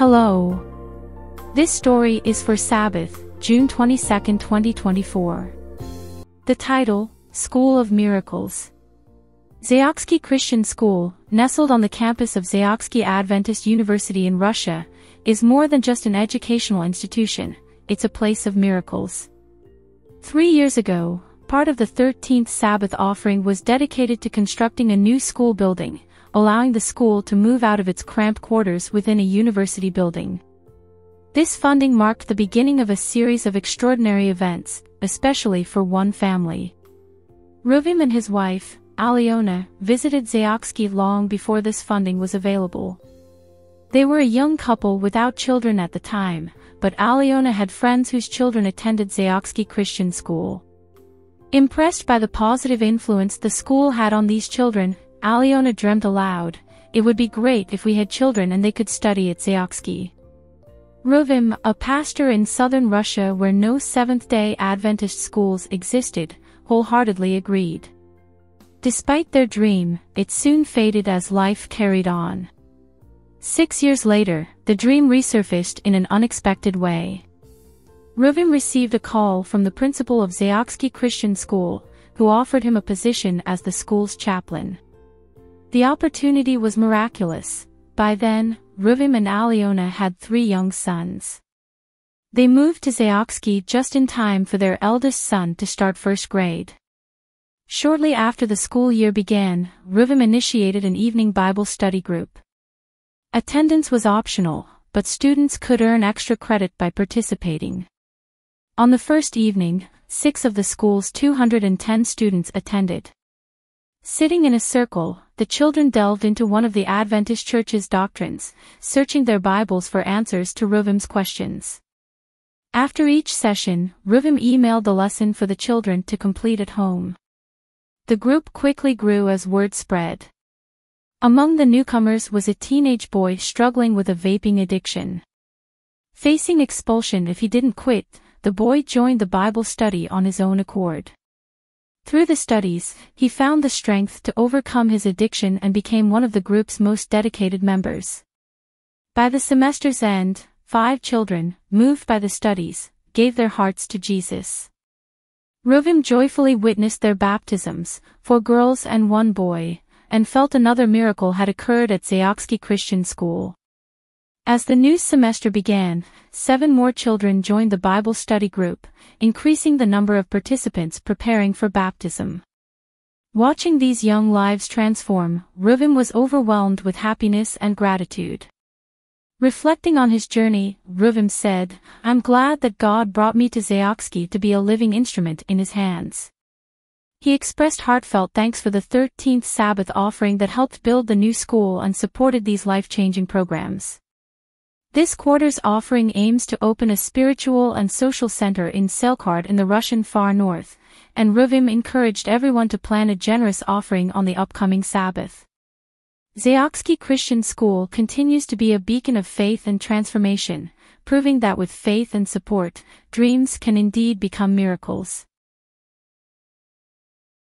Hello. This story is for Sabbath, June 22, 2024. The title, School of Miracles. Zayovsky Christian School, nestled on the campus of Zayovsky Adventist University in Russia, is more than just an educational institution, it's a place of miracles. Three years ago, part of the 13th Sabbath offering was dedicated to constructing a new school building, allowing the school to move out of its cramped quarters within a university building. This funding marked the beginning of a series of extraordinary events, especially for one family. Ruvim and his wife, Aliona, visited Zayoksky long before this funding was available. They were a young couple without children at the time, but Aliona had friends whose children attended Zayoksky Christian School. Impressed by the positive influence the school had on these children, Aliona dreamt aloud, it would be great if we had children and they could study at Zayovsky. Rovim, a pastor in southern Russia where no Seventh-day Adventist schools existed, wholeheartedly agreed. Despite their dream, it soon faded as life carried on. Six years later, the dream resurfaced in an unexpected way. Rovim received a call from the principal of Zayovsky Christian School, who offered him a position as the school's chaplain. The opportunity was miraculous. By then, Ruvim and Aliona had three young sons. They moved to Zayoksky just in time for their eldest son to start first grade. Shortly after the school year began, Ruvim initiated an evening Bible study group. Attendance was optional, but students could earn extra credit by participating. On the first evening, six of the school's 210 students attended. Sitting in a circle, the children delved into one of the Adventist Church's doctrines, searching their Bibles for answers to Ruvim's questions. After each session, Ruvim emailed the lesson for the children to complete at home. The group quickly grew as word spread. Among the newcomers was a teenage boy struggling with a vaping addiction. Facing expulsion if he didn't quit, the boy joined the Bible study on his own accord. Through the studies, he found the strength to overcome his addiction and became one of the group's most dedicated members. By the semester's end, five children, moved by the studies, gave their hearts to Jesus. Rovim joyfully witnessed their baptisms, four girls and one boy, and felt another miracle had occurred at Zayoksky Christian School. As the new semester began, seven more children joined the Bible study group, increasing the number of participants preparing for baptism. Watching these young lives transform, Reuven was overwhelmed with happiness and gratitude. Reflecting on his journey, Reuven said, I'm glad that God brought me to Zayoksky to be a living instrument in his hands. He expressed heartfelt thanks for the 13th Sabbath offering that helped build the new school and supported these life-changing programs. This quarter's offering aims to open a spiritual and social center in Selkard in the Russian far north, and Ruvim encouraged everyone to plan a generous offering on the upcoming Sabbath. Zayoksky Christian School continues to be a beacon of faith and transformation, proving that with faith and support, dreams can indeed become miracles.